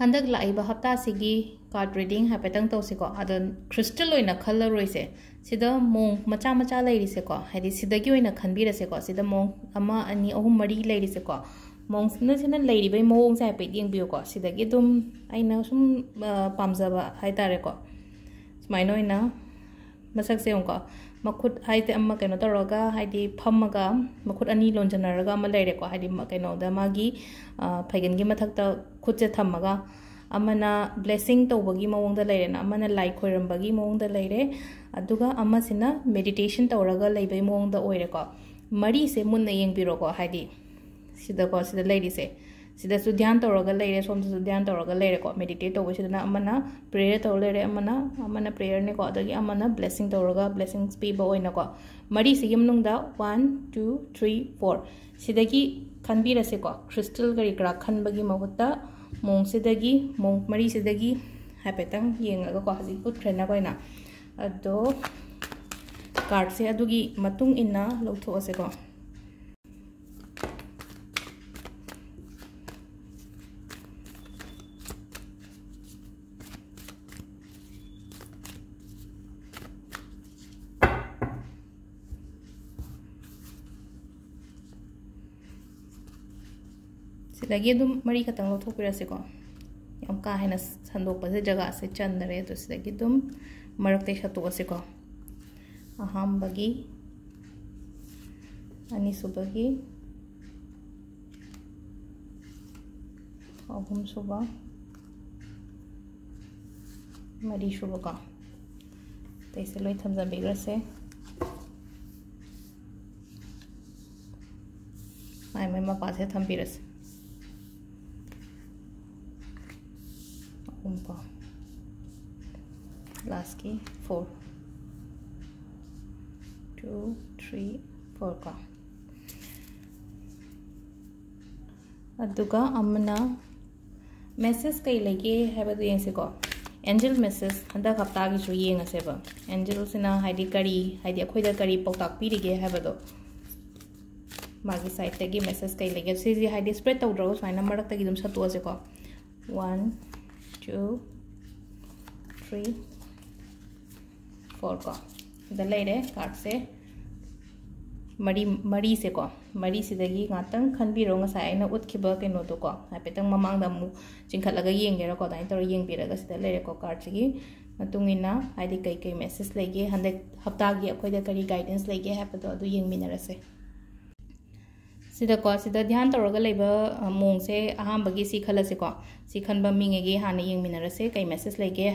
हंदक लाइब हप्ता सिगी card reading हैपेतंग तौसेको अद क्रिस्टल ओइना खलरोइसे सिद मोंग मचा मचा लेरिसेको हाइदि सिदगी ओइना खनबिरसेको सिद मरी लेरिसेको मों न सिन लेरिबै मोंग जाय पे दिंबियोको सिदगी दुम आइना सुम पामजाबा ꯃꯁꯛꯁꯦ ꯑꯃꯨꯛꯀꯣ ꯃꯈꯨꯠ ꯍꯥꯏꯗꯤ ꯑꯃ ꯀꯩꯅꯣ ꯇꯧꯔꯒ ꯍꯥꯏꯗꯤ ꯐꯝꯃꯒ ꯃꯈꯨꯠ ꯑꯅꯤ ꯂꯣꯟꯖꯟꯅꯔꯒ ꯑꯃ ꯂꯩꯔꯦꯀꯣ ꯍꯥꯏꯗꯤ ꯀꯩꯅꯣꯗ ꯃꯥꯒꯤ ꯐꯩꯒꯟꯒꯤ ꯃꯊꯛꯇ ꯈꯨꯠꯁꯦ ꯊꯝꯃꯒ ꯑꯃꯅ ꯕ꯭ꯂꯦꯁꯤꯡ ꯇꯧꯕꯒꯤ ꯃꯑꯣꯡꯗ ꯂꯩꯔꯦꯅ ꯑꯃꯅ ꯂꯥꯏ ꯈꯣꯏꯔꯝꯕꯒꯤ ꯃꯑꯣꯡꯗ ꯂꯩꯔꯦ ꯑꯗꯨꯒ ꯑꯃꯁꯤꯅ ꯃꯦꯗꯤꯇꯦꯁꯟ ꯇꯧꯔꯒ ꯂꯩꯕꯒꯤ ꯃꯑꯣꯡꯗ ꯑꯣꯏꯔꯦꯀꯣ ꯃꯔꯤꯁꯦ ꯃꯨꯟꯅ ꯌꯦꯡꯕꯤꯔꯣꯀꯣ ꯍꯥꯏꯗꯤ ꯁꯤꯗꯀꯣ ꯁꯤꯗ ꯂꯩꯔꯤꯁꯦ ध्यान तौर सोम से ध्यान तौर लेरको मेडिटेट तौर प्रेयर तौर लेना प्रेयरनेको ब्लेसिंग तौर ब्लेसिंग पीबनको मरी से वन टू थ्री फोर से खनरसेको क्रिस्टल करी क्रा खन महुत मोसीद मो मरी हेपेट येको हजी उठ्रेन अद कार्ड से लौथसेको ꯁꯤꯗꯒꯤ ꯑꯗꯨꯝ ꯃꯔꯤ ꯈꯛꯇꯪ ꯂꯧꯊꯣꯛꯄꯤꯔꯁꯤꯀꯣ ꯌꯥꯝ ꯀꯥ ꯍꯦꯟꯅ ꯁꯟꯗꯣꯛꯄꯁꯦ ꯖꯒꯥꯁꯦ ꯆꯟꯗꯔꯦ ꯑꯗꯣ ꯁꯤꯗꯒꯤ ꯑꯗꯨꯝ ꯃꯔꯛꯇꯒꯤ ꯁꯠꯇꯣꯛꯑꯁꯤꯀꯣ ꯑꯍꯥꯝꯕꯒꯤ ꯑꯅꯤꯁꯨꯕꯒꯤ ꯑꯍꯨꯝꯁꯨꯕ ꯃꯔꯤꯁꯨꯕꯀꯣ ꯑꯇꯩꯁꯦ ꯂꯣꯏ ꯊꯝꯖꯟꯕꯤꯈ꯭ꯔꯁꯦ ꯃꯥꯏ ꯃꯥꯏ ꯃꯄꯥꯁꯦ ꯊꯝꯕꯤꯔꯁꯦ उनको लास्ट की फोर टू थ्री फोर का अदुगा अमना मेसेज कई लेगे है एंजल मेसेज हंध हफ्ता की येंगसेब एंजल से करी अखोद करी पौता पीरगे है मागी साइड तक मेसेज कई लेगे स्प्रेड तौद्रो सूमायन मरक्तगी सत्को वन two फोर को इधर से मरी से को मरी से दगी खन भी रोंग साय ना उठ के बक नो तो को हाइपेतंग ममांग दम से कार्ड से मतुंग कई कई मेसेज लेगे हंदे हप्ता गी अखोय गाइडेंस लेगे हाइपतो ये येंग सिदको ध्यान तौर मोंग से अहम की सी खलसेको सी खनब मीगे हाँ ये मीनरसे कई मेसेज लेगे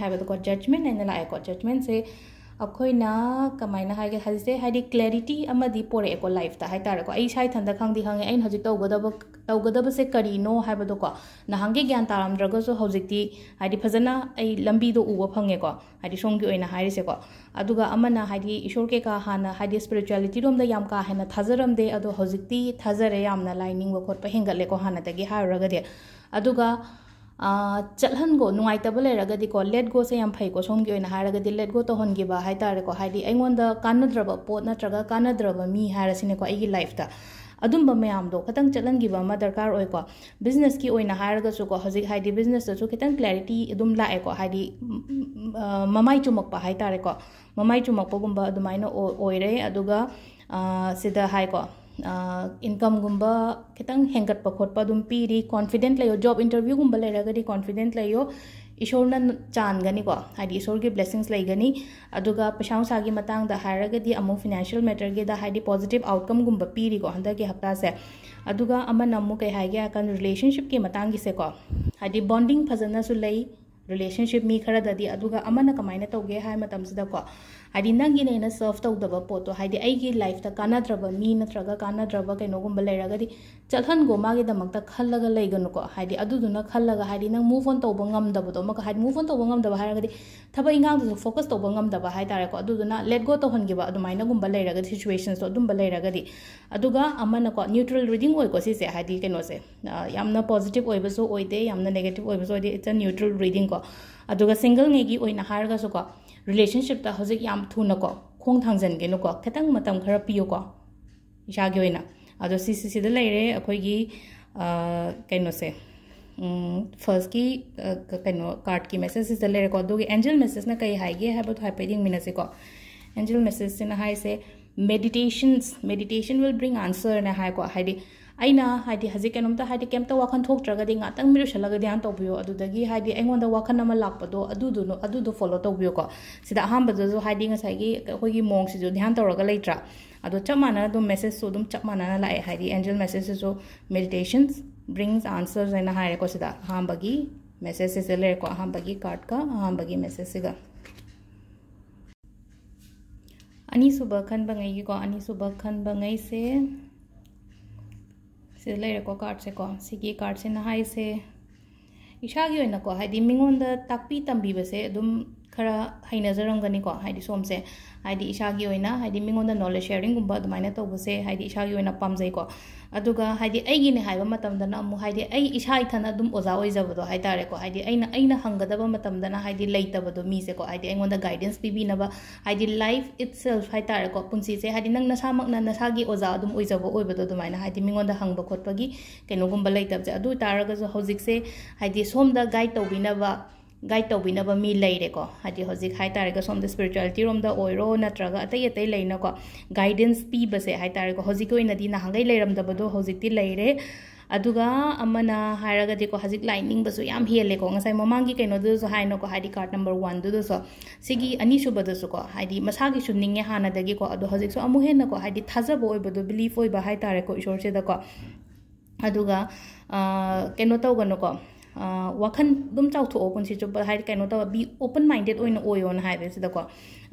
जजमेंट लाएको जजमेंट से अखोना कमायन हागे हजे हाई क्लेरीटी लाइफ है तारेको इसा इथन खादी हाँ अन हजिक तौगदब तौगदबसे करीनो हैबदोको नहांगे ज्ञान तारमद्रगसो हजिकती फजना लंबीदो उब फंगेको हाई सोमगी ओइना ईश्वर के का हाना हाई स्पिरिचुअलिटी रोमदा याम का हैना थाजरमदे अदो थाजरे यामना लाइनिंग खोटप हेंगलेको हाना तगी हायरगदे ꯆꯠꯍꯟꯒꯣ ꯅꯨꯡꯉꯥꯏꯇꯕ ꯂꯩꯔꯒꯗꯤꯀꯣ ꯂꯦꯠ ꯒꯣꯁꯦ ꯌꯥꯝ ꯐꯩꯀꯣ ꯁꯣꯝꯒꯤ ꯑꯣꯏꯅ ꯍꯥꯏꯔꯒꯗꯤ ꯂꯦꯠ ꯒꯣ ꯇꯧꯍꯟꯈꯤꯕ ꯍꯥꯏ ꯇꯥꯔꯦꯀꯣ ꯍꯥꯏꯗꯤ ꯑꯩꯉꯣꯟꯗ ꯀꯥꯟꯅꯗ꯭ꯔꯕ ꯄꯣꯠ ꯅꯠꯇ꯭ꯔꯒ ꯀꯥꯟꯅꯗ꯭ꯔꯕ ꯃꯤ ꯍꯥꯏꯔꯁꯤꯅꯦꯀꯣ ꯑꯩꯒꯤ ꯂꯥꯏꯐꯇ ꯑꯗꯨꯝꯕ ꯃꯌꯥꯝꯗꯣ ꯈꯤꯇꯪ ꯆꯠꯍꯟꯈꯤꯕ ꯑꯃ ꯗꯔꯀꯥꯔ ꯑꯣꯏꯀꯣ ꯕꯤꯖꯤꯅꯦꯁꯀꯤ ꯑꯣꯏꯅ ꯍꯥꯏꯔꯒꯁꯨꯀꯣ ꯍꯧꯖꯤꯛ ꯍꯥꯏꯗꯤ ꯕꯤꯖꯤꯅꯦꯁꯇꯁꯨ ꯈꯤꯇꯪ ꯀ꯭ꯂꯦꯔꯤꯇꯤ ꯑꯗꯨꯝ ꯂꯥꯛꯑꯦꯀꯣ ꯍꯥꯏꯗꯤ ꯃꯃꯥꯏ ꯆꯨꯝꯃꯛꯄ ꯍꯥꯏ ꯇꯥꯔꯦꯀꯣ ꯃꯃꯥꯏ ꯆꯨꯝꯃꯛꯄꯒꯨꯝꯕ ꯑꯗꯨꯃꯥꯏꯅ ꯑꯣꯏꯔꯦ ꯑꯗꯨꯒ ꯁꯤꯗ ꯍꯥꯏꯀꯣ इनकमगुम्बा खितंग हेंगत पखोट पर दुम कॉन्फिडेंट लायो जॉब इंटरव्यू गुम्बा ले रहा गरी कॉन्फिडेंट लायो ईश्वर न चान गनी को हाइडी ईश्वर की ब्लेसिंग्स ले गनी अदुगा पशाउ सागी मतांग अमु फाइनेंशियल मैटर गे द हाइडी पॉजिटिव आउटकम गुम्बा को हफ्ता से अदुगा अमन अमु रिलेशनशिप से को हाइडी बॉन्डिंग ꯔꯤꯂꯦꯁꯟꯁꯤꯞ ꯃꯤ ꯈꯔꯗꯗꯤ ꯑꯗꯨꯒ ꯑꯃꯅ ꯀꯃꯥꯏꯅ ꯇꯧꯒꯦ ꯍꯥꯏ ꯃꯇꯝꯁꯤꯗꯀꯣ ꯍꯥꯏꯗꯤ ꯅꯪꯒꯤꯅ ꯑꯩꯅ ꯁꯔꯐ ꯇꯧꯗꯕ ꯄꯣꯠꯇꯣ ꯍꯥꯏꯗꯤ ꯑꯩꯒꯤ ꯂꯥꯏꯐꯇ ꯀꯥꯟꯅꯗ꯭ꯔꯕ ꯃꯤ ꯅꯠꯇ꯭ꯔꯒ ꯀꯥꯟꯅꯗ꯭ꯔꯕ ꯀꯩꯅꯣꯒꯨꯝꯕ ꯂꯩꯔꯒꯗꯤ ꯆꯠꯍꯟꯒꯣ ꯃꯥꯒꯤꯗꯃꯛꯇ ꯈꯜꯂꯒ ꯂꯩꯒꯅꯨꯀꯣ ꯍꯥꯏꯗꯤ ꯑꯗꯨꯗꯨꯅ ꯈꯜꯂꯒ ꯍꯥꯏꯗꯤ ꯅꯪ ꯃꯨꯚ ꯑꯣꯟ ꯇꯧꯕ ꯉꯝꯗꯕꯗꯣ ꯑꯃꯨꯛꯀ ꯍꯥꯏꯗꯤ ꯃꯨꯚ ꯑꯣꯟ ꯇꯧꯕ ꯉꯝꯗꯕ ꯍꯥꯏꯔꯒꯗꯤ ꯊꯕꯛ ꯏꯪꯈꯥꯡꯗꯁꯨ ꯐꯣꯀꯁ ꯇꯧꯕ ꯉꯝꯗꯕ ꯍꯥꯏ ꯇꯥꯔꯦꯀꯣ ꯑꯗꯨꯗꯨꯅ ꯂꯦꯠ ꯒꯣ ꯇꯧꯍꯟꯈꯤꯕ ꯑꯗꯨꯃꯥꯏꯅꯒꯨꯝꯕ ꯂꯩꯔꯒꯗꯤ ꯁꯤꯆꯨꯋꯦꯁꯟꯁꯇꯣ ꯑꯗꯨꯝꯕ ꯂꯩꯔꯒꯗꯤ न्यूट्रल रीडिंग होय कोसी positive negative it's a neutral reading को सिंगल नेगी को रिलेशनशिप थूनको खों याम थुना मतम लेरे से फर्स्ट की कनो कार्ड की मेसेज सिदा लेरको एंजल मेसेज ना कई है बत एंजल मेसेज से ना हाइ से meditations meditation will bring answer na hai ko haidi aina haidi haji kenomta haidi kemta wakhan thok tragadi nga tang miru shalaga dhyan to byo adu dagi haidi engon da wakhan nama lakpa do adu du no adu do follow to byo ko sida aham ba do haidi nga sai gi ko gi mong si jo dhyan to raga leitra adu chama na do message so dum chama na la haidi angel message so meditations brings answers na hai ko sida aham ba gi message se le ko aham ba gi card ka aham ba gi message siga अनीसुब खनबी को अनीसुब खनबे लेरको card से को card से इसागी Ming Tapi तमीबसे ꯈꯔ ꯍꯩꯅꯖꯔꯝꯒꯅꯤꯀꯣ ꯍꯥꯏꯗꯤ ꯁꯣꯝꯁꯦ ꯍꯥꯏꯗꯤ ꯏꯁꯥꯒꯤ ꯑꯣꯏꯅ ꯍꯥꯏꯗꯤ ꯃꯤꯉꯣꯟꯗ ꯅꯣꯂꯦꯖ ꯁꯤꯌꯥꯔꯤꯡꯒꯨꯝꯕ ꯑꯗꯨꯃꯥꯏꯅ ꯇꯧꯕꯁꯦ ꯍꯥꯏꯗꯤ ꯏꯁꯥꯒꯤ ꯑꯣꯏꯅ ꯄꯥꯝꯖꯩꯀꯣ ꯑꯗꯨꯒ ꯍꯥꯏꯗꯤ ꯑꯩꯒꯤꯅꯦ ꯍꯥꯏꯕ ꯃꯇꯝꯗꯅ ꯑꯃꯨꯛ ꯍꯥꯏꯗꯤ ꯑꯩ ꯏꯁꯥ ꯏꯊꯟ ꯑꯗꯨꯝ ꯑꯣꯖꯥ ꯑꯣꯏꯖꯕꯗꯣ ꯍꯥꯏ ꯇꯥꯔꯦꯀꯣ ꯍꯥꯏꯗꯤ ꯑꯩꯅ ꯑꯩꯅ ꯍꯪꯒꯗꯕ ꯃꯇꯝꯗꯅ ꯍꯥꯏꯗꯤ ꯂꯩꯇꯕꯗꯣ ꯃꯤꯁꯦꯀꯣ ꯍꯥꯏꯗꯤ ꯑꯩꯉꯣꯟꯗ ꯒꯥꯏꯗꯦꯟꯁ ꯄꯤꯕꯤꯅꯕ ꯍꯥꯏꯗꯤ ꯂꯥꯏꯐ ꯏꯠ ꯁꯦꯜꯐ ꯍꯥꯏ ꯇꯥꯔꯦꯀꯣ ꯄꯨꯟꯁꯤꯁꯦ ꯍꯥꯏꯗꯤ ꯅꯪ ꯅꯁꯥꯃꯛꯅ ꯅꯁꯥꯒꯤ ꯑꯣꯖꯥ ꯑꯗꯨꯝ ꯑꯣꯏꯖꯕ ꯑꯣꯏꯕꯗꯣ ꯑꯗꯨꯃꯥꯏꯅ ꯍꯥꯏꯗꯤ ꯃꯤꯉꯣꯟꯗ ꯍꯪꯕ ꯈꯣꯠꯄꯒꯤ ꯀꯩꯅꯣꯒꯨꯝꯕ ꯂꯩꯇꯕꯁꯦ ꯑꯗꯨ ꯑꯣꯏꯇꯥꯔꯒꯁꯨ ꯍꯧꯖꯤꯛꯁꯦ ꯍꯥꯏꯗꯤ ꯁꯣꯝꯗ ꯒꯥꯏꯗ ꯇꯧꯕꯤꯅꯕ ꯒꯥꯏꯗ ꯇꯧꯕꯤꯅꯕ ꯃꯤ ꯂꯩꯔꯦꯀꯣ ꯍꯥꯏꯗꯤ ꯍꯧꯖꯤꯛ ꯍꯥꯏꯇꯥꯔꯦꯒ ꯁꯣꯝꯗ ꯁ꯭ꯄꯤꯔꯤꯆꯨꯋꯦꯂꯤꯇꯤꯔꯣꯝꯗ ꯑꯣꯏꯔꯣ ꯅꯠꯇ꯭ꯔꯒ ꯑꯇꯩ ꯑꯇꯩ ꯂꯩꯅꯀꯣ ꯒꯥꯏꯗꯦꯟꯁ ꯄꯤꯕꯁꯦ ꯍꯥꯏꯇꯥꯔꯦꯀꯣ ꯍꯧꯖꯤꯛꯀꯤ ꯑꯣꯏꯅꯗꯤ ꯅꯍꯥꯟꯈꯩ ꯂꯩꯔꯝꯗꯕꯗꯣ ꯍꯧꯖꯤꯛꯇꯤ ꯂꯩꯔꯦ ꯑꯗꯨꯒ ꯑꯃꯅ ꯍꯥꯏꯔꯒꯗꯤꯀꯣ ꯍꯧꯖꯤꯛ ꯂꯥꯏꯅꯤꯡꯕꯁꯨ ꯌꯥꯝ ꯍꯦꯜꯂꯦꯀꯣ ꯉꯁꯥꯏ ꯃꯃꯥꯡꯒꯤ ꯀꯩꯅꯣꯗꯨꯗꯁꯨ ꯍꯥꯏꯅꯀꯣ ꯍꯥꯏꯗꯤ ꯀꯥꯔꯠ ꯅꯝꯕꯔ ꯋꯥꯟꯗꯨꯗꯁꯨ ꯁꯤꯒꯤ ꯑꯅꯤꯁꯨꯕꯗꯁꯨꯀꯣ ꯍꯥꯏꯗꯤ ꯃꯁꯥꯒꯤꯁꯨ ꯅꯤꯡꯉꯦ ꯍꯥꯟꯅꯗꯒꯤꯀꯣ ꯑꯗꯣ ꯍꯧꯖꯤꯛꯁꯨ ꯑꯃꯨꯛ ꯍꯦꯟꯅꯀꯣ ꯍꯥꯏꯗꯤ ꯊꯥꯖꯕ ꯑꯣꯏꯕꯗꯣ ꯕꯤꯂꯤꯐ ꯑꯣꯏꯕ ꯍꯥꯏꯇꯥꯔꯦꯀꯣ ꯏꯁꯣꯔꯁꯤꯗꯀꯣ ꯑꯗꯨꯒ ꯀꯩꯅꯣ ꯇꯧꯒꯅꯨꯀꯣ ꯋꯥꯈꯟ ꯑꯗꯨꯝ ꯆꯥꯎꯊꯣꯛꯑꯣ ꯄꯨꯟꯁꯤ ꯆꯨꯞꯄ ꯍꯥꯏꯗꯤ ꯀꯩꯅꯣ ꯇꯧꯔ ꯕꯤ ꯑꯣꯄꯟ ꯃꯥꯏꯟꯗꯦꯗ ꯑꯣꯏꯅ ꯑꯣꯏꯌꯣꯅ ꯍꯥꯏꯕꯁꯤꯗꯀꯣ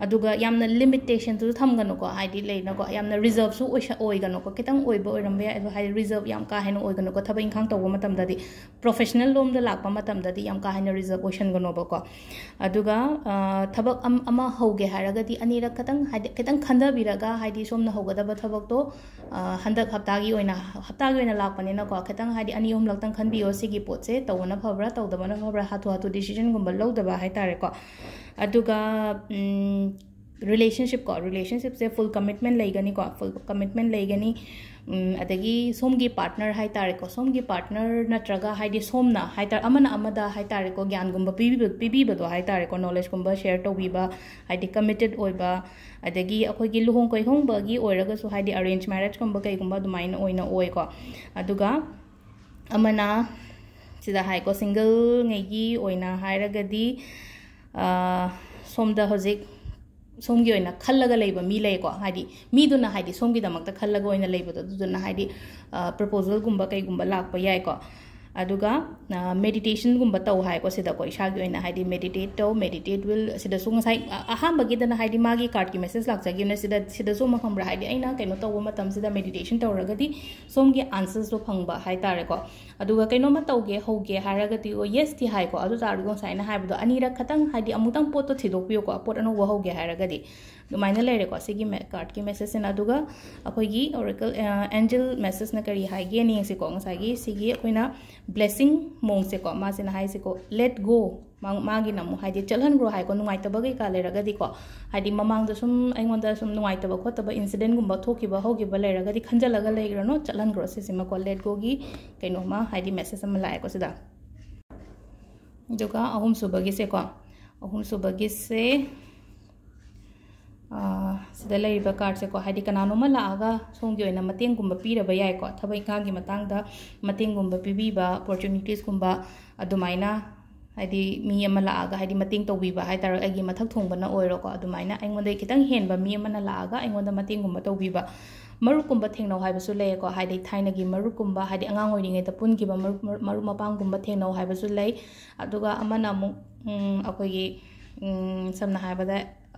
ꯑꯗꯨꯒ ꯌꯥꯝꯅ ꯂꯤꯃꯤꯇꯦꯁꯟꯁꯨ ꯊꯝꯒꯅꯨꯀꯣ ꯍꯥꯏꯗꯤ ꯂꯩꯅꯀꯣ ꯌꯥꯝꯅ ꯔꯤꯖꯔꯞꯁꯨ ꯑꯣꯏꯒꯅꯨꯀꯣ ꯈꯤꯇꯪ ꯑꯣꯏꯕ ꯑꯣꯏꯔꯝꯕ ꯌꯥꯏ ꯑꯗꯣ ꯍꯥꯏꯗꯤ ꯔꯤꯖꯔꯞ ꯌꯥꯝ ꯀꯥ ꯍꯦꯟꯅ ꯑꯣꯏꯒꯅꯨꯀꯣ ꯊꯕꯛ ꯏꯪꯈꯥꯡ ꯇꯧꯕ ꯃꯇꯝꯗꯗꯤ ꯄ꯭ꯔꯣꯐꯦꯁꯅꯦꯜ ꯂꯣꯝꯗ ꯂꯥꯛꯄ ꯃꯇꯝꯗꯗꯤ ꯌꯥꯝ ꯀꯥ ꯍꯦꯟꯅ ꯔꯤꯖꯔꯞ ꯑꯣꯏꯁꯟꯒꯅꯣꯕꯀꯣ ꯑꯗꯨꯒ ꯊꯕꯛ ꯑꯃ ꯍꯧꯒꯦ ꯍꯥꯏꯔꯒꯗꯤ ꯑꯅꯤꯔꯛ ꯈꯇꯪ ꯍꯥꯏꯗꯤ ꯈꯤꯇꯪ ꯈꯟꯊꯕꯤꯔꯒ ꯍꯥꯏꯗꯤ ꯁꯣꯝꯅ ꯍꯧꯒꯗꯕ ꯊꯕꯛꯇꯣ ꯍꯟꯗꯛ ꯍꯞꯇꯥꯒꯤ ꯑꯣꯏꯅ ꯍꯞꯇꯥꯒꯤ ꯑꯣꯏꯅ ꯂꯥꯛꯄꯅꯤꯅꯀꯣ ꯈꯤꯇꯪ ꯍꯥꯏꯗꯤ ꯑꯅꯤ ꯑꯍꯨꯝꯂꯛꯇꯪ ꯈꯟꯕꯤꯌꯣ ꯁꯤꯒꯤ ꯄꯣꯠꯁꯦ ꯇꯧꯕꯅ ꯐꯕ꯭ꯔꯥ ꯇꯧꯗꯕꯅ ꯐꯕ꯭ꯔꯥ ꯍꯥꯊꯨ ꯍꯥꯊꯨ ꯗꯤꯁꯤꯖꯟꯒꯨꯝꯕ ꯂꯧꯗꯕ ꯍꯥꯏꯇꯥꯔꯦꯀꯣ ꯑꯗꯨꯒ ರಿಲೇಷನ್ಶಿಪ್ ರಿಲೇಷನ್ಶಿಪ್ಸೆ ಫುಲ್ ಕಮಿಟ್ಮೆಂಟ್ ಲೈಗನಿಕೋ ಫುಲ್ ಕಮಿಟ್ಮೆಂಟ್ ಲೈಗನಿ ಅದಗಿ ಸೋಮ್ಗೆ ಪಾರ್ಟ್ನರ್ ಹಾಯ್ತಾರೆಕೋ ಸೋಮ್ಗೆ ಪಾರ್ಟ್ನರ್ ನಟ್ರಗ ಹಾಯ್ದಿ ಸೋಮ್ನ ಹಾಯ್ತಾರ ಅಮನ ಅಮದ ಹಾಯ್ತಾರೆಕೋ ಜ್ಞಾನ್ಗುಂಬ ಪಿಬಿ ಪಿಬಿಬದು ಹಾಯ್ತಾರೆಕೋ ನಾಲೆಜ್ಗುಂಬ ಶೇರ್ ತೌಬಿಬ ಹಾಯ್ದಿ ಕಮಿಟೆಡ್ ಒಯ್ಬ ಅದಗಿ ಅಖೋಯ್ಗಿ ಲುಹೋಂಗ್ ಕೈಹೋಂಗ್ಬಗಿ ಒಯ್ರಗಸು ಹಾಯ್ದಿ ಅರೇಂಜ್ ಮ್ಯಾರೇಜ್ಗುಂಬ ಕೈಗುಂಬ ಅದುಮೈನ ಒಯ್ನ ಒಯ್ಕೋ ಅದುಗ ಅಮನ ಸಿದ ಹಾಯ್ಕೋ ಸಿಂಗಲ್ ꯉꯩಗಿ ಒಯ್ನ ಹಾಯ್ರಗದಿ ಸೋಮ್ದ ಹೌಜಿಕ್ ꯁꯣꯝꯒꯤ ꯑꯣꯏꯅ ꯈꯜꯂꯒ ꯂꯩꯕ ꯃꯤ ꯂꯩꯀꯣ ꯍꯥꯏꯗꯤ ꯃꯤꯗꯨꯅ ꯍꯥꯏꯗꯤ ꯁꯣꯝꯒꯤꯗꯃꯛꯇ ꯈꯜꯂꯒ ꯑꯣꯏꯅ ꯂꯩꯕꯗꯣ ꯑꯗꯨꯗꯨꯅ ꯍꯥꯏꯗꯤ ꯄ꯭ꯔꯄꯣꯖꯦꯜꯒꯨꯝꯕ ꯀꯩꯒꯨꯝꯕ ꯂꯥꯛꯄ ꯌꯥꯏꯀꯣ अदुगा मेडिटेशन गुम बताओ है को कोई शागी दी मेडिटेट तो मेडिटेट विल सिदा सुंग साइ अहम दी मागी कार्ड की मैसेज लाग जागी ने सिदा सिदा मखम रहा है दी ऐना कैनो तो वो मेडिटेशन तो सोम के आंसर्स तो फंग बा है तारे को अदुगा कैनो मत हो है यस ती है को खतंग पोत तो पोट अनु वो हो है रगा कार्ड की मैसेज से ना अखोई एंजल मैसेज ना करी है गे ने से ब्लेसिंग मोंग से को मासे हाई से को लेट गो मागी नमु हाइदि चलन ग्रो हाइ को नुवाइ तब गई का लेर गदि को हाइदि ममांग द सुम एंगों द सुम नुवाइ तब को तब इंसिडेंट गुम बथो कि बहो कि बले र गदि खंजल लग ले ग्रनो चलन ग्रो से सिम को लेट गो गी कइनो मा हाइदि मैसेज सम लाय को सिदा जोगा अहुम सुबगी से को अहुम सुबगी से ꯁꯤꯗ ꯂꯩꯔꯤꯕ ꯀꯥꯔꯠꯁꯦꯀꯣ ꯍꯥꯏꯗꯤ ꯀꯅꯥꯅꯣꯝꯃ ꯂꯥꯛꯑꯒ ꯁꯣꯝꯒꯤ ꯑꯣꯏꯅ ꯃꯇꯦꯡꯒꯨꯝꯕ ꯄꯤꯔꯕ ꯌꯥꯏꯀꯣ ꯊꯕꯛ ꯏꯪꯈꯥꯡꯒꯤ ꯃꯇꯥꯡꯗ ꯃꯇꯦꯡꯒꯨꯝꯕ ꯄꯤꯕꯤꯕ ꯑꯣꯄꯣꯔꯆꯨꯅꯤꯇꯤꯁꯀꯨꯝꯕ ꯑꯗꯨꯃꯥꯏꯅ ꯍꯥꯏꯗꯤ ꯃꯤ ꯑꯃ ꯂꯥꯛꯑꯒ ꯍꯥꯏꯗꯤ ꯃꯇꯦꯡ ꯇꯧꯕꯤꯕ ꯍꯥꯏꯇꯥꯔꯦ ꯑꯩꯒꯤ ꯃꯊꯛ ꯊꯣꯡꯕꯅ ꯑꯣꯏꯔꯣꯀꯣ ꯑꯗꯨꯃꯥꯏꯅ ꯑꯩꯉꯣꯟꯗ ꯈꯤꯇꯪ ꯍꯦꯟꯕ ꯃꯤ ꯑꯃꯅ ꯂꯥꯛꯑꯒ ꯑꯩꯉꯣꯟꯗ ꯃꯇꯦꯡꯒꯨꯝꯕ ꯇꯧꯕꯤꯕ ꯃꯔꯨꯞꯀꯨꯝꯕ ꯊꯦꯡꯅꯧ ꯍꯥꯏꯕꯁꯨ ꯂꯩꯌꯦꯀꯣ ꯍꯥꯏꯗꯤ ꯊꯥꯏꯅꯒꯤ ꯃꯔꯨꯞꯀꯨꯝꯕ ꯍꯥꯏꯗꯤ ꯑꯉꯥꯡ ꯑꯣꯏꯔꯤꯉꯩꯗ ꯄꯨꯟꯈꯤꯕ ꯃꯔꯨꯞ ꯃꯔꯨꯞ ꯃꯄꯥꯡꯒꯨꯝꯕ ꯊꯦꯡꯅꯧ ꯍꯥꯏꯕꯁꯨ ꯂꯩ ꯑꯗꯨꯒ ꯑꯃꯅ ꯑꯃꯨꯛ ꯑꯩꯈꯣꯏꯒꯤ ꯁꯝꯅ ꯍꯥꯏꯔꯕꯗ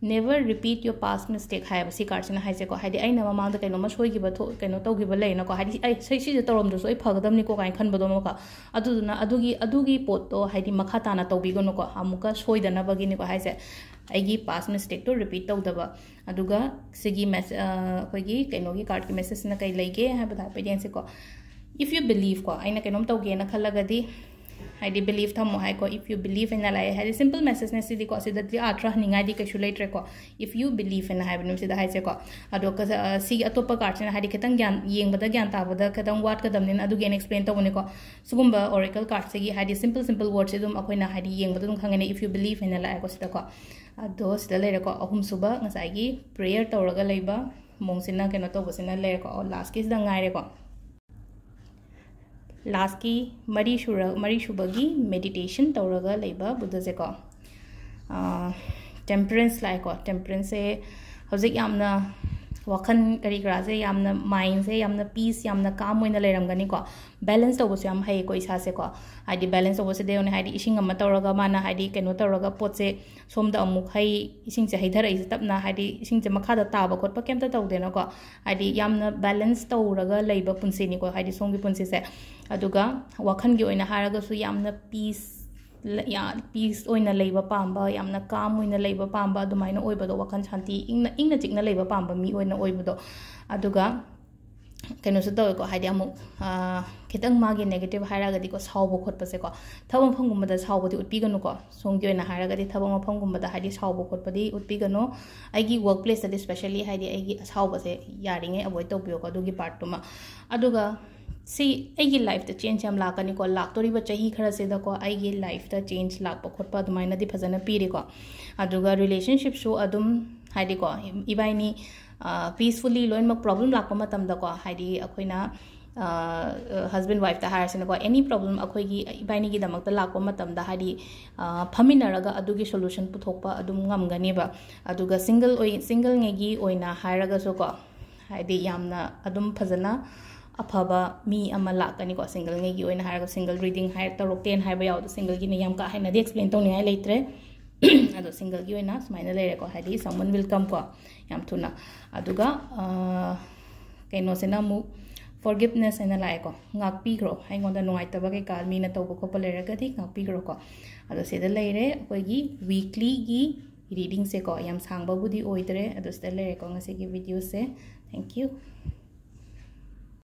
never repeat your past mistake ꯍꯥꯏꯕ ꯁꯤ ꯀꯥꯔꯠꯁꯤꯅ ꯍꯥꯏꯁꯦꯀꯣ ꯍꯥꯏꯗꯤ ꯑꯩꯅ ꯃꯃꯥꯡꯗ ꯀꯩꯅꯣꯝꯃ ꯁꯣꯏꯈꯤꯕ ꯀꯩꯅꯣ ꯇꯧꯈꯤꯕ ꯂꯩꯅꯀꯣ ꯍꯥꯏꯗꯤ ꯑꯩ ꯁꯤ ꯁꯤꯁꯦ ꯇꯧꯔꯝꯗ꯭ꯔꯁꯨ ꯑꯩ ꯐꯒꯗꯕꯅꯤꯀꯣ ꯀꯥꯏꯅ ꯈꯟꯕꯗꯣ ꯑꯃꯨꯛꯀ ꯑꯗꯨꯗꯨꯅ ꯑꯗꯨꯒꯤ ꯑꯗꯨꯒꯤ ꯄꯣꯠꯇꯣ ꯍꯥꯏꯗꯤ ꯃꯈꯥ ꯇꯥꯅ ꯇꯧꯕꯤꯒꯅꯨꯀꯣ ꯑꯃꯨꯛꯀ ꯁꯣꯏꯗꯅꯕꯒꯤꯅꯤꯀꯣ ꯍꯥꯏꯁꯦ ꯑꯩꯒꯤ ꯄꯥꯁ ꯃꯤꯁꯇꯦꯛꯇꯣ ꯔꯤꯄꯤꯠ ꯇꯧꯗꯕ ꯑꯗꯨꯒ ꯁꯤꯒꯤ ꯑꯩꯈꯣꯏꯒꯤ ꯀꯩꯅꯣꯒꯤ ꯀꯥꯔꯠꯀꯤ ꯃꯦꯁꯦꯖꯁꯤꯅ ꯀꯩ ꯂꯩꯒꯦ ꯍꯥꯏꯕꯗ ꯍꯥꯏꯐꯦꯠ ꯌꯦꯡꯁꯤꯀꯣ ꯏꯐ ꯌꯨ ꯕꯤꯂꯤꯞꯀꯣ ꯑꯩꯅ ꯀꯩꯅꯣꯝ ꯇꯧꯒꯦꯅ ꯈꯜꯂꯒꯗꯤ ꯍꯥꯏꯗꯤ ꯕꯤꯂꯤꯞ ꯊꯝꯃꯣ ꯍꯥꯏꯀꯣ ꯏꯐ ꯌꯨ ꯕꯤꯂꯤꯞ ꯍꯥꯏꯅ ꯂꯥꯛꯑꯦ ꯍꯥꯏꯗꯤ ꯁꯤꯝꯄꯜ ꯃꯦꯁꯦꯖꯅꯦ ꯁꯤꯗꯤꯀꯣ ꯁꯤꯗꯗꯤ ꯑꯥꯇ꯭ꯔ ꯍꯟꯅꯤꯡꯉꯥꯏꯗꯤ ꯀꯩꯁꯨ ꯂꯩꯇ꯭ꯔꯦꯀꯣ ꯏꯐ ꯌꯨ ꯕꯤꯂꯤꯞ ꯍꯥꯏꯅ ꯍꯥꯏꯕꯅꯤ ꯁꯤꯗ ꯍꯥꯏꯁꯦꯀꯣ ꯑꯗꯣ ꯁꯤꯒꯤ ꯑꯇꯣꯞꯄ ꯀꯥꯔꯠꯁꯤꯅ ꯍꯥꯏꯗꯤ ꯈꯤꯇꯪ ꯒ꯭ꯌꯥꯟ ꯌꯦꯡꯕꯗ ꯒ꯭ꯌꯥꯟ ꯇꯥꯕꯗ ꯈꯤꯇꯪ ꯋꯥꯠꯀꯗꯕꯅꯤꯅ ꯑꯗꯨꯒꯤ ꯑꯩꯅ ꯑꯦꯛꯁꯄ꯭ꯂꯦꯟ ꯇꯧꯕꯅꯤꯀꯣ ꯁꯤꯒꯨꯝꯕ ꯑꯣꯔꯦꯀꯜ ꯀꯥꯔꯠꯁꯤꯒꯤ ꯍꯥꯏꯗꯤ ꯁꯤꯝꯄꯜ ꯁꯤꯝꯄꯜ ꯋꯥꯔꯗꯁꯦ ꯑꯗꯨꯝ ꯑꯩꯈꯣꯏꯅ ꯍꯥꯏꯗꯤ ꯌꯦꯡꯕꯗ ꯑꯗꯨꯝ ꯈꯪꯒꯅꯤ ꯏꯐ ꯌꯨ ꯕꯤꯂꯤꯞ ꯍꯥꯏꯅ ꯂꯥꯛꯑꯦꯀꯣ ꯁꯤꯗꯀꯣ ꯑꯗꯣ ꯁꯤꯗ ꯂꯩꯔꯦꯀꯣ ꯑꯍꯨꯝꯁꯨꯕ ꯉꯁꯥꯏꯒꯤ ꯄ꯭ꯔꯦꯌꯔ ꯇꯧꯔꯒ ꯂꯩꯕ ꯃꯑꯣꯡꯁꯤꯅ ꯀꯩꯅꯣ ꯇꯧꯕꯁꯤꯅ ꯂꯩꯔꯦꯀꯣ ꯂꯥꯁꯀꯤꯁꯤꯗ ꯉꯥꯏꯔꯦꯀꯣ लास्ट की मरी शुरा मरी की मेडिटेशन तौरगा लेबा बुद्धसे को टेम्परेंस लाइको टेम्परेंस से हजिक ꯋꯥꯈꯟ ꯀꯔꯤ ꯀꯔꯥꯁꯦ ꯌꯥꯝꯅ ꯃꯥꯏꯟꯁꯦ ꯌꯥꯝꯅ ꯄꯤꯁ ꯌꯥꯝꯅ ꯀꯥꯝ ꯑꯣꯏꯅ ꯂꯩꯔꯝꯒꯅꯤꯀꯣ ꯕꯦꯂꯦꯟꯁ ꯇꯧꯕꯁꯨ ꯌꯥꯝ ꯍꯩꯌꯦꯀꯣ ꯏꯁꯥꯁꯦꯀꯣ ꯍꯥꯏꯗꯤ ꯕꯦꯂꯦꯟꯁ ꯇꯧꯕꯁꯤꯗ ꯌꯦꯡꯉꯣꯅꯦ ꯍꯥꯏꯗꯤ ꯏꯁꯤꯡ ꯑꯃ ꯇꯧꯔꯒ ꯃꯥꯅ ꯍꯥꯏꯗꯤ ꯀꯩꯅꯣ ꯇꯧꯔꯒ ꯄꯣꯠꯁꯦ ꯁꯣꯝꯗ ꯑꯃꯨꯛ ꯍꯩ ꯏꯁꯤꯡꯁꯦ ꯍꯩꯊꯔꯛꯏꯁꯦ ꯇꯞꯅ ꯍꯥꯏꯗꯤ ꯏꯁꯤꯡꯁꯦ ꯃꯈꯥꯗ ꯇꯥꯕ ꯈꯣꯠꯄ ꯀꯩꯝꯇ ꯇꯧꯗꯦꯅꯀꯣ ꯍꯥꯏꯗꯤ ꯌꯥꯝꯅ ꯕꯦꯂꯦꯟꯁ ꯇꯧꯔꯒ ꯂꯩꯕ ꯄꯨꯟꯁꯤꯅꯤꯀꯣ ꯍꯥꯏꯗꯤ ꯁꯣꯝꯒꯤ ꯄꯨꯟꯁꯤꯁꯦ ꯑꯗꯨꯒ ꯋꯥꯈꯟꯒꯤ ꯑꯣꯏꯅ ꯍꯥꯏꯔꯒꯁꯨ ꯌꯥꯝꯅ ꯄꯤꯁ ꯄꯤꯁ ꯑꯣꯏꯅ ꯂꯩꯕ ꯄꯥꯝꯕ ꯌꯥꯝꯅ ꯀꯥꯝ ꯑꯣꯏꯅ ꯂꯩꯕ ꯄꯥꯝꯕ ꯑꯗꯨꯃꯥꯏꯅ ꯑꯣꯏꯕꯗꯣ ꯋꯥꯈꯜ ꯁꯥꯟꯇꯤ ꯏꯪꯅ ꯏꯪꯅ ꯆꯤꯛꯅ ꯂꯩꯕ ꯄꯥꯝꯕ ꯃꯤ ꯑꯣꯏꯅ ꯑꯣꯏꯕꯗꯣ ꯑꯗꯨꯒ ꯀꯩꯅꯣꯁꯨ ꯇꯧꯋꯦꯀꯣ ꯍꯥꯏꯗꯤ ꯑꯃꯨꯛ ꯈꯤꯇꯪ ꯃꯥꯒꯤ ꯅꯦꯒꯦꯇꯤꯕ ꯍꯥꯏꯔꯒꯗꯤꯀꯣ ꯁꯥꯎꯕ ꯈꯣꯠꯄꯁꯦꯀꯣ ꯊꯕꯛ ꯃꯐꯝꯒꯨꯝꯕꯗ ꯁꯥꯎꯕꯗꯤ ꯎꯠꯄꯤꯒꯅꯨꯀꯣ ꯁꯣꯝꯒꯤ ꯑꯣꯏꯅ ꯍꯥꯏꯔꯒꯗꯤ ꯊꯕꯛ ꯃꯐꯝꯒꯨꯝꯕꯗ ꯍꯥꯏꯗꯤ ꯁꯥꯎꯕ ꯈꯣꯠꯄꯗꯤ ꯎꯠꯄꯤꯒꯅꯨ ꯑꯩꯒꯤ ꯋꯔꯛ ꯄ꯭ꯂꯦꯁꯇꯗꯤ ꯁ꯭ꯄꯦꯁꯦꯜꯂꯤ ꯍꯥꯏꯗꯤ ꯑꯩꯒꯤ ꯑꯁꯥꯎꯕꯁꯦ ꯌꯥꯔꯤꯉꯩ ꯑꯦꯚꯣꯏꯗ ꯇꯧꯕꯤꯌꯣꯀꯣ ꯑꯗꯨꯒꯤ ꯄꯥꯔꯠꯇꯨꯃ ꯑꯗꯨꯒ ꯁꯤ ꯑꯩꯒꯤ ꯂꯥꯏꯐꯇ ꯆꯦꯟꯖ ꯌꯥꯝ ꯂꯥꯛꯀꯅꯤꯀꯣ ꯂꯥꯛꯇꯣꯔꯤꯕ ꯆꯍꯤ ꯈꯔꯁꯤꯗꯀꯣ ꯑꯩꯒꯤ ꯂꯥꯏꯐꯇ ꯆꯦꯟꯖ ꯂꯥꯛꯄ ꯈꯣꯠꯄ ꯑꯗꯨꯃꯥꯏꯅꯗꯤ ꯐꯖꯅ ꯄꯤꯔꯦꯀꯣ ꯑꯗꯨꯒ ꯔꯤꯂꯦꯁꯟꯁꯤꯞꯁꯨ ꯑꯗꯨꯝ ꯍꯥꯏꯗꯤꯀꯣ ꯏꯕꯥꯏꯅꯤ ꯄꯤꯁꯐꯨꯜꯂꯤ ꯂꯣꯏꯅꯃꯛ ꯄ꯭ꯔꯣꯕ꯭ꯂꯦꯝ ꯂꯥꯛꯄ ꯃꯇꯝꯗꯀꯣ ꯍꯥꯏꯗꯤ ꯑꯩꯈꯣꯏꯅ ꯍꯁꯕꯦꯟ ꯋꯥꯏꯐꯇ ꯍꯥꯏꯔꯁꯤꯅꯀꯣ ꯑꯦꯅꯤ ꯄ꯭ꯔꯣꯕ꯭ꯂꯦꯝ ꯑꯩꯈꯣꯏꯒꯤ ꯏꯕꯥꯏꯅꯤꯒꯤꯗꯃꯛꯇ ꯂꯥꯛꯄ ꯃꯇꯝꯗ ꯍꯥꯏꯗꯤ ꯐꯝꯃꯤꯟꯅꯔꯒ ꯑꯗꯨꯒꯤ ꯁꯣꯂꯨꯁꯟ ꯄꯨꯊꯣꯛꯄ ꯑꯗꯨꯝ ꯉꯝꯒꯅꯦꯕ ꯑꯗꯨꯒ ꯁꯤꯡꯒꯜ ꯑꯣꯏ ꯁꯤꯡꯒꯜꯉꯩꯒꯤ ꯑꯣꯏꯅ ꯍꯥꯏꯔꯒꯁꯨꯀꯣ ꯍꯥꯏꯗꯤ ꯌꯥꯝꯅ ꯑꯗꯨꯝ ꯐꯖꯅ अफबनीको सिंगल सिंगल रीडिंग तरक्टेन सिंगल की कहना एक्सप्लेन तौने लेते अब सिंगल की सुमायन लेरको है सामन विलकमको यम थूना कहींनोना फॉरगिवनेस है लाएको ंगाप्रो हईद नाइब कई का मीन तब खोप लेरग्रोको अदर वीकली की से को यम सांगबूद अदर लेरको की वीडियो से थैंक यू